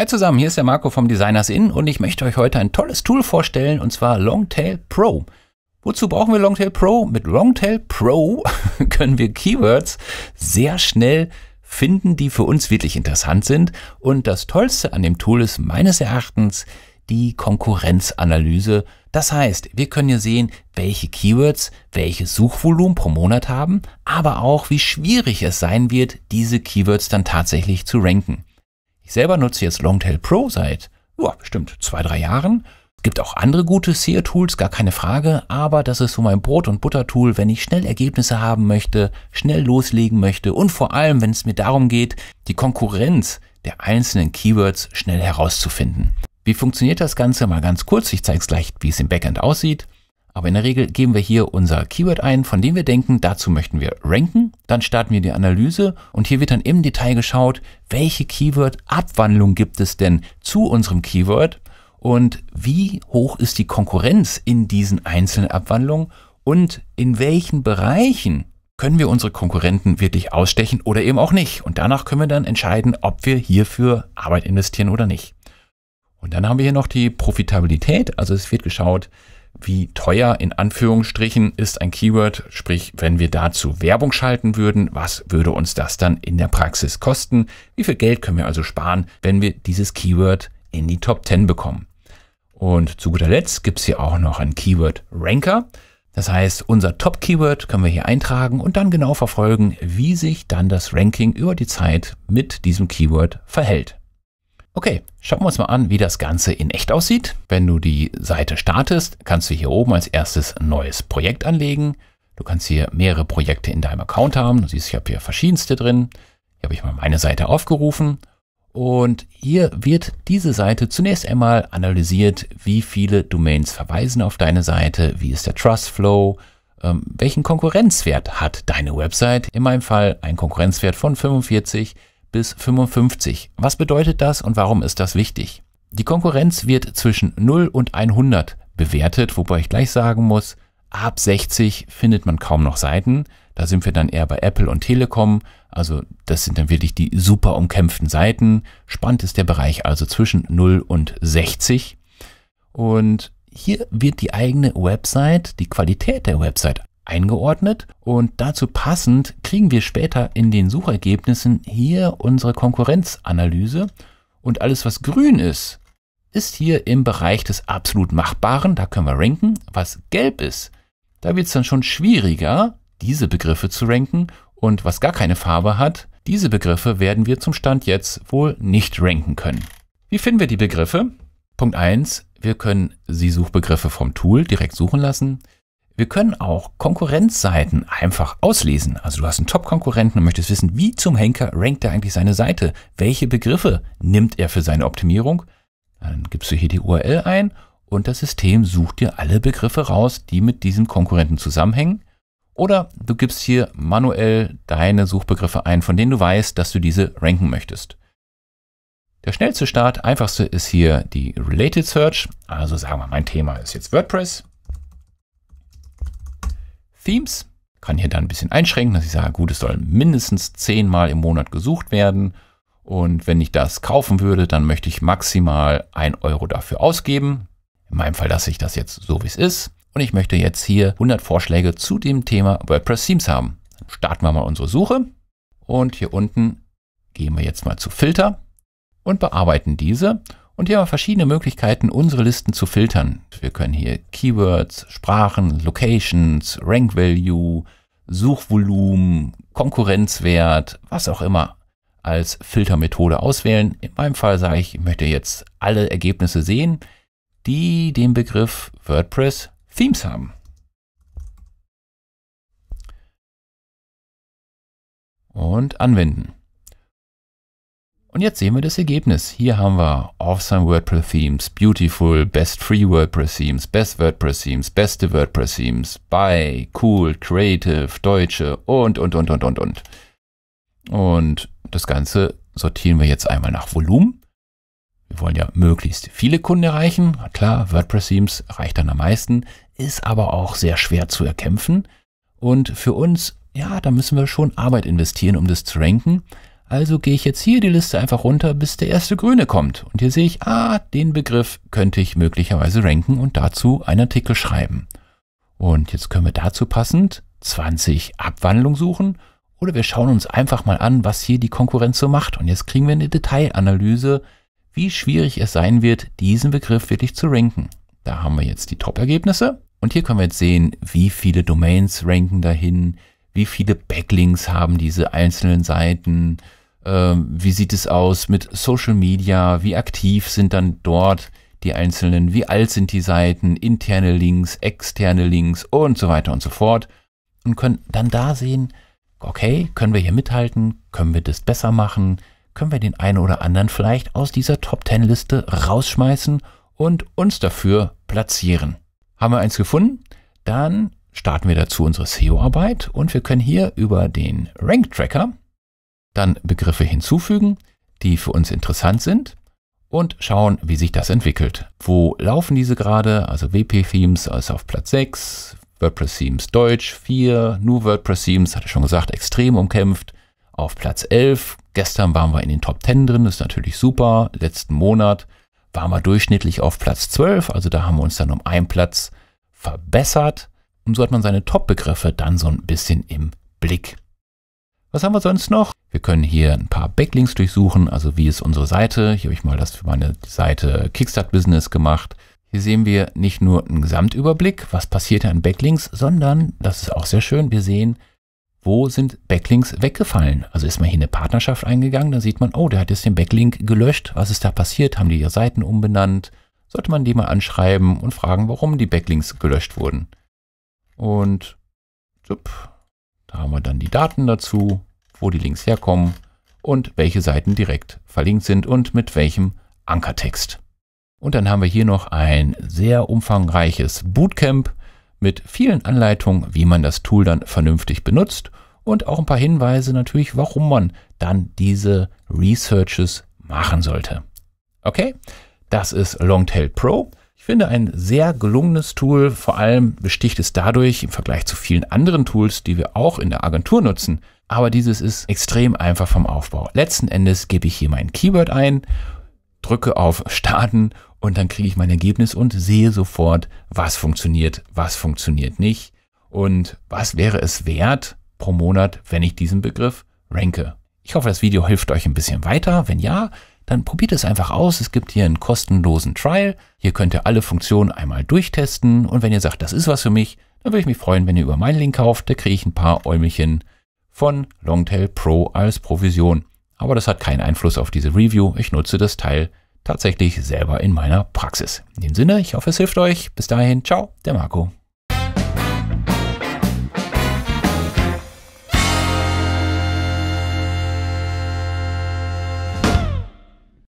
Hey zusammen, hier ist der Marco vom Designers Inn und ich möchte euch heute ein tolles Tool vorstellen und zwar Longtail Pro. Wozu brauchen wir Longtail Pro? Mit Longtail Pro können wir Keywords sehr schnell finden, die für uns wirklich interessant sind. Und das Tollste an dem Tool ist meines Erachtens die Konkurrenzanalyse. Das heißt, wir können hier sehen, welche Keywords welches Suchvolumen pro Monat haben, aber auch wie schwierig es sein wird, diese Keywords dann tatsächlich zu ranken. Ich selber nutze jetzt Longtail Pro seit ja, bestimmt zwei, drei Jahren. Es gibt auch andere gute SEO-Tools, gar keine Frage, aber das ist so mein Brot- und Butter-Tool, wenn ich schnell Ergebnisse haben möchte, schnell loslegen möchte und vor allem, wenn es mir darum geht, die Konkurrenz der einzelnen Keywords schnell herauszufinden. Wie funktioniert das Ganze? Mal ganz kurz, ich zeige es gleich, wie es im Backend aussieht. Aber in der Regel geben wir hier unser Keyword ein, von dem wir denken, dazu möchten wir ranken. Dann starten wir die Analyse und hier wird dann im Detail geschaut, welche Keyword-Abwandlung gibt es denn zu unserem Keyword und wie hoch ist die Konkurrenz in diesen einzelnen Abwandlungen und in welchen Bereichen können wir unsere Konkurrenten wirklich ausstechen oder eben auch nicht. Und danach können wir dann entscheiden, ob wir hierfür Arbeit investieren oder nicht. Und dann haben wir hier noch die Profitabilität. Also es wird geschaut, wie teuer in Anführungsstrichen ist ein Keyword, sprich wenn wir dazu Werbung schalten würden, was würde uns das dann in der Praxis kosten, wie viel Geld können wir also sparen, wenn wir dieses Keyword in die Top 10 bekommen. Und zu guter Letzt gibt es hier auch noch einen Keyword Ranker. Das heißt, unser Top-Keyword können wir hier eintragen und dann genau verfolgen, wie sich dann das Ranking über die Zeit mit diesem Keyword verhält. Okay, schauen wir uns mal an, wie das Ganze in echt aussieht. Wenn du die Seite startest, kannst du hier oben als erstes ein neues Projekt anlegen. Du kannst hier mehrere Projekte in deinem Account haben. Du siehst, ich habe hier verschiedenste drin. Hier habe ich mal meine Seite aufgerufen. Und hier wird diese Seite zunächst einmal analysiert, wie viele Domains verweisen auf deine Seite, wie ist der Trustflow, ähm, welchen Konkurrenzwert hat deine Website. In meinem Fall ein Konkurrenzwert von 45 bis 55. Was bedeutet das und warum ist das wichtig? Die Konkurrenz wird zwischen 0 und 100 bewertet, wobei ich gleich sagen muss, ab 60 findet man kaum noch Seiten. Da sind wir dann eher bei Apple und Telekom. Also das sind dann wirklich die super umkämpften Seiten. Spannend ist der Bereich also zwischen 0 und 60. Und hier wird die eigene Website, die Qualität der Website eingeordnet und dazu passend kriegen wir später in den Suchergebnissen hier unsere Konkurrenzanalyse und alles, was grün ist, ist hier im Bereich des absolut Machbaren, da können wir ranken. Was gelb ist, da wird es dann schon schwieriger, diese Begriffe zu ranken und was gar keine Farbe hat, diese Begriffe werden wir zum Stand jetzt wohl nicht ranken können. Wie finden wir die Begriffe? Punkt 1, wir können sie Suchbegriffe vom Tool direkt suchen lassen. Wir können auch Konkurrenzseiten einfach auslesen. Also du hast einen Top-Konkurrenten und möchtest wissen, wie zum Henker rankt er eigentlich seine Seite? Welche Begriffe nimmt er für seine Optimierung? Dann gibst du hier die URL ein und das System sucht dir alle Begriffe raus, die mit diesem Konkurrenten zusammenhängen. Oder du gibst hier manuell deine Suchbegriffe ein, von denen du weißt, dass du diese ranken möchtest. Der schnellste Start, einfachste ist hier die Related Search. Also sagen wir, mein Thema ist jetzt WordPress. Themes. Kann hier dann ein bisschen einschränken, dass ich sage, gut, es soll mindestens zehnmal im Monat gesucht werden. Und wenn ich das kaufen würde, dann möchte ich maximal ein Euro dafür ausgeben. In meinem Fall lasse ich das jetzt so, wie es ist. Und ich möchte jetzt hier 100 Vorschläge zu dem Thema WordPress Themes haben. Dann starten wir mal unsere Suche. Und hier unten gehen wir jetzt mal zu Filter und bearbeiten diese. Und hier haben wir verschiedene Möglichkeiten, unsere Listen zu filtern. Wir können hier Keywords, Sprachen, Locations, Rank Value, Suchvolumen, Konkurrenzwert, was auch immer als Filtermethode auswählen. In meinem Fall sage ich, ich möchte jetzt alle Ergebnisse sehen, die den Begriff WordPress Themes haben. Und anwenden. Und jetzt sehen wir das Ergebnis. Hier haben wir Awesome WordPress Themes, Beautiful, Best Free WordPress Themes, Best WordPress Themes, Beste WordPress Themes, Buy, Cool, Creative, Deutsche und, und, und, und, und, und. Und das Ganze sortieren wir jetzt einmal nach Volumen. Wir wollen ja möglichst viele Kunden erreichen. Klar, WordPress-Themes reicht dann am meisten, ist aber auch sehr schwer zu erkämpfen. Und für uns, ja, da müssen wir schon Arbeit investieren, um das zu ranken. Also gehe ich jetzt hier die Liste einfach runter, bis der erste grüne kommt. Und hier sehe ich, ah, den Begriff könnte ich möglicherweise ranken und dazu einen Artikel schreiben. Und jetzt können wir dazu passend 20 Abwandlungen suchen oder wir schauen uns einfach mal an, was hier die Konkurrenz so macht. Und jetzt kriegen wir eine Detailanalyse, wie schwierig es sein wird, diesen Begriff wirklich zu ranken. Da haben wir jetzt die Top-Ergebnisse und hier können wir jetzt sehen, wie viele Domains ranken dahin, wie viele Backlinks haben diese einzelnen Seiten, ähm, wie sieht es aus mit Social Media? Wie aktiv sind dann dort die einzelnen? Wie alt sind die Seiten? Interne Links, externe Links und so weiter und so fort. Und können dann da sehen, okay, können wir hier mithalten? Können wir das besser machen? Können wir den einen oder anderen vielleicht aus dieser Top 10 Liste rausschmeißen und uns dafür platzieren? Haben wir eins gefunden? Dann starten wir dazu unsere SEO-Arbeit und wir können hier über den Rank Tracker dann Begriffe hinzufügen, die für uns interessant sind und schauen, wie sich das entwickelt. Wo laufen diese gerade? Also WP-Themes also auf Platz 6, WordPress-Themes Deutsch 4, New WordPress-Themes, hatte ich schon gesagt, extrem umkämpft, auf Platz 11. Gestern waren wir in den Top 10 drin, ist natürlich super. Letzten Monat waren wir durchschnittlich auf Platz 12, also da haben wir uns dann um einen Platz verbessert. Und so hat man seine Top-Begriffe dann so ein bisschen im Blick. Was haben wir sonst noch? Wir können hier ein paar Backlinks durchsuchen, also wie ist unsere Seite. Hier habe ich mal das für meine Seite Kickstart Business gemacht. Hier sehen wir nicht nur einen Gesamtüberblick, was passiert an Backlinks, sondern, das ist auch sehr schön, wir sehen, wo sind Backlinks weggefallen. Also ist man hier eine Partnerschaft eingegangen, dann sieht man, oh, der hat jetzt den Backlink gelöscht. Was ist da passiert? Haben die ihre Seiten umbenannt? Sollte man die mal anschreiben und fragen, warum die Backlinks gelöscht wurden. Und, zup, da haben wir dann die Daten dazu, wo die Links herkommen und welche Seiten direkt verlinkt sind und mit welchem Ankertext. Und dann haben wir hier noch ein sehr umfangreiches Bootcamp mit vielen Anleitungen, wie man das Tool dann vernünftig benutzt und auch ein paar Hinweise natürlich, warum man dann diese Researches machen sollte. Okay, das ist Longtail Pro. Ich finde ein sehr gelungenes Tool, vor allem besticht es dadurch im Vergleich zu vielen anderen Tools, die wir auch in der Agentur nutzen. Aber dieses ist extrem einfach vom Aufbau. Letzten Endes gebe ich hier mein Keyword ein, drücke auf Starten und dann kriege ich mein Ergebnis und sehe sofort, was funktioniert, was funktioniert nicht und was wäre es wert pro Monat, wenn ich diesen Begriff ranke. Ich hoffe, das Video hilft euch ein bisschen weiter. Wenn ja, dann probiert es einfach aus. Es gibt hier einen kostenlosen Trial. Hier könnt ihr alle Funktionen einmal durchtesten. Und wenn ihr sagt, das ist was für mich, dann würde ich mich freuen, wenn ihr über meinen Link kauft. Da kriege ich ein paar Äumelchen von Longtail Pro als Provision. Aber das hat keinen Einfluss auf diese Review. Ich nutze das Teil tatsächlich selber in meiner Praxis. In dem Sinne, ich hoffe, es hilft euch. Bis dahin, ciao, der Marco.